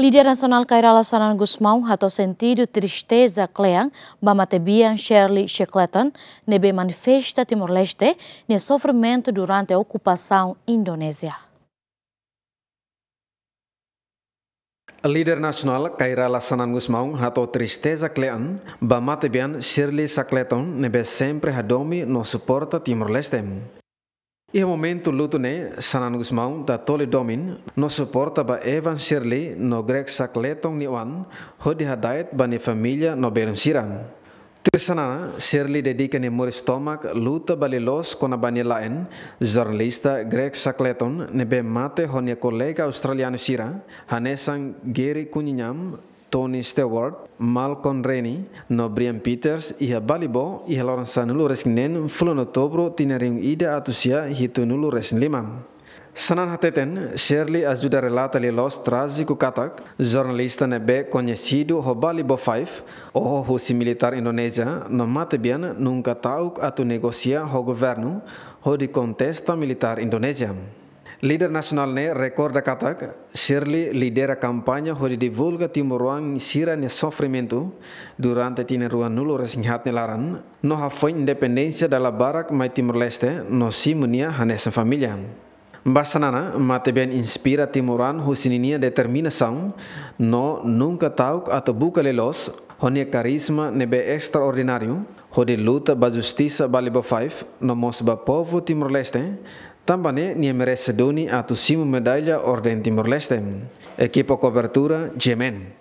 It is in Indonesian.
Líder nacional Kairala Sanan Gusmão hatou sentido tristeza clean Bamatebian Shirley Shackleton nebe manifesta Timor-Leste ne sofrimento durante a ocupação indonésia. Líder nacional Kairala Sanan Gusmão hatou tristeza clean Bamatebian Shirley Shackleton nebe sempre hadomi no suporta Timor-Leste. Ia momentu luto ne sanan gusmaun ta tole domin no suporta ba Evan Shirley no Greg Sakletong ni wan ho di ba ni familia no belum siran. Tirsana Shirley dedica ni Morris Tomac luta bali los kona bani lain jornalista Greg Sakleton ne be mate ho ni kolega australiano sira Hanesan Gary Kuninyam Tony Stewart, Malcolm Rennie, no Brian Peters, iha balibo, iha Lawrence nulu resin nen, no tobro, tinariung ida atusia hitu nulu resin lima. Sanan hateten, Shirley ajuda relata li los trágico katak, jornalista nebe conhecido balibo Bofaif, o russo militar indonésia, no mate bien nunca tauk atu negocia ho governu ho di contesta militar Indonesia. Lider nacional ne recorda katak, Shirley lidera kampanye onde divulga Timor-Leste sira ne sofrimento durante tine ruan nulu resinghat ne laran, no ha foi independência barak mai Timor-Leste, no simunia hanesa família. Basanana, ben inspira Timoran Husininia determinação, no nunca tauk atau buka lelos, karisma carisma nebe extraordinario hodi luta ba justisa bali ba faif ba povo timor leste tambane ni emere sedoni atu simu medalla orden timor leste equipo cobertura jemen